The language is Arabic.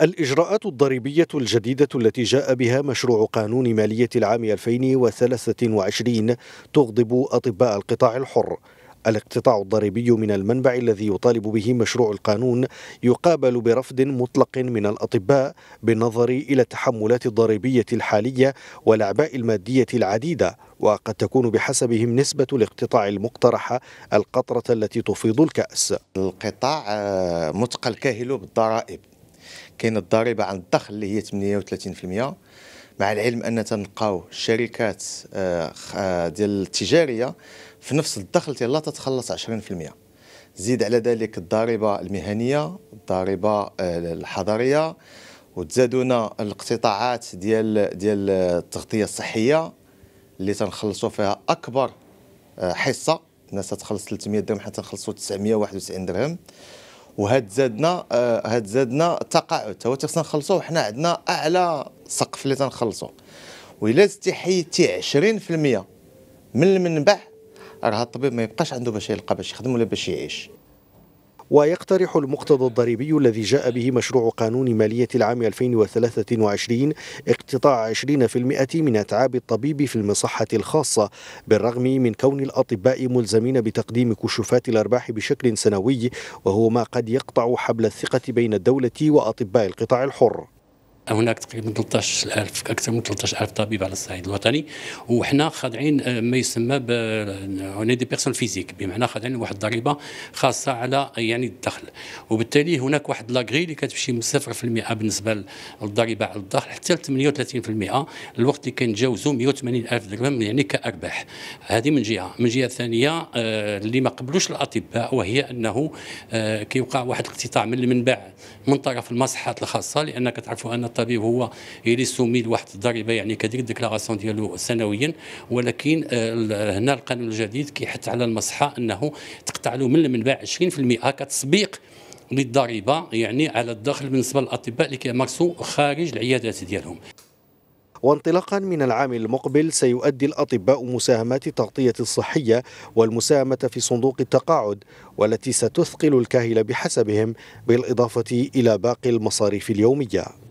الإجراءات الضريبية الجديدة التي جاء بها مشروع قانون مالية العام 2023 تغضب أطباء القطاع الحر الاقتطاع الضريبي من المنبع الذي يطالب به مشروع القانون يقابل برفض مطلق من الأطباء بالنظر إلى التحملات الضريبية الحالية والأعباء المادية العديدة وقد تكون بحسبهم نسبة الاقتطاع المقترحة القطرة التي تفيض الكأس القطاع آه، متقل الكاهل بالضرائب كاين الضريبه على الدخل اللي هي 38% مع العلم ان تنلقاو الشركات آه، آه، ديال التجاريه في نفس الدخل تيلا تتخلص 20% زيد على ذلك الضريبه المهنيه الضريبه آه، الحضريه وتزادونا الاقتطاعات ديال ديال التغطيه الصحيه اللي تنخلصوا فيها اكبر حصه الناس تتخلص 300 درهم حتى تنخلصوا 991 درهم وهاد زادنا آه، هاد زادنا التقاعد هو خصنا نخلصو حنا عندنا اعلى سقف اللي تنخلصوه وإلا زدتي حيدتي عشرين المية من المنبع راه الطبيب ما يبقاش عنده باش يلقى باش يخدم ولا باش يعيش ويقترح المقتضى الضريبي الذي جاء به مشروع قانون مالية العام 2023 اقتطاع 20% من أتعاب الطبيب في المصحة الخاصة بالرغم من كون الأطباء ملزمين بتقديم كشوفات الأرباح بشكل سنوي وهو ما قد يقطع حبل الثقة بين الدولة وأطباء القطاع الحر هناك تقريبا 13000 اكثر من 13000 طبيب على الصعيد الوطني وحنا خاضعين آه، ما يسمى ب اون دي بيرسون فيزيك بمعنى خاضعين واحد الضريبه خاصه على آه، يعني الدخل وبالتالي هناك واحد لاغري اللي كتمشي من 0% بالنسبه للضريبه على الدخل حتى 38% الوقت اللي كنتجاوزوا 180000 درهم يعني كارباح هذه من جهه من جهه ثانيه آه، اللي ما قبلوش الاطباء وهي انه كيوقع واحد الاقتطاع من المنبع من طرف المصحات الخاصه لانك تعرفوا ان الطبيب هو اللي سمي لواحد الضريبه يعني كدير ديكلاراسيون ديالو سنويا ولكن آه، هنا القانون الجديد كيحث على المصحه انه تقطع له من المنبع 20% كتصبيق للضريبه يعني على الدخل بالنسبه للاطباء اللي كيمارسوا خارج العيادات ديالهم وانطلاقا من العام المقبل سيؤدي الأطباء مساهمات التغطية الصحية والمساهمة في صندوق التقاعد والتي ستثقل الكاهل بحسبهم بالإضافة إلى باقي المصاريف اليومية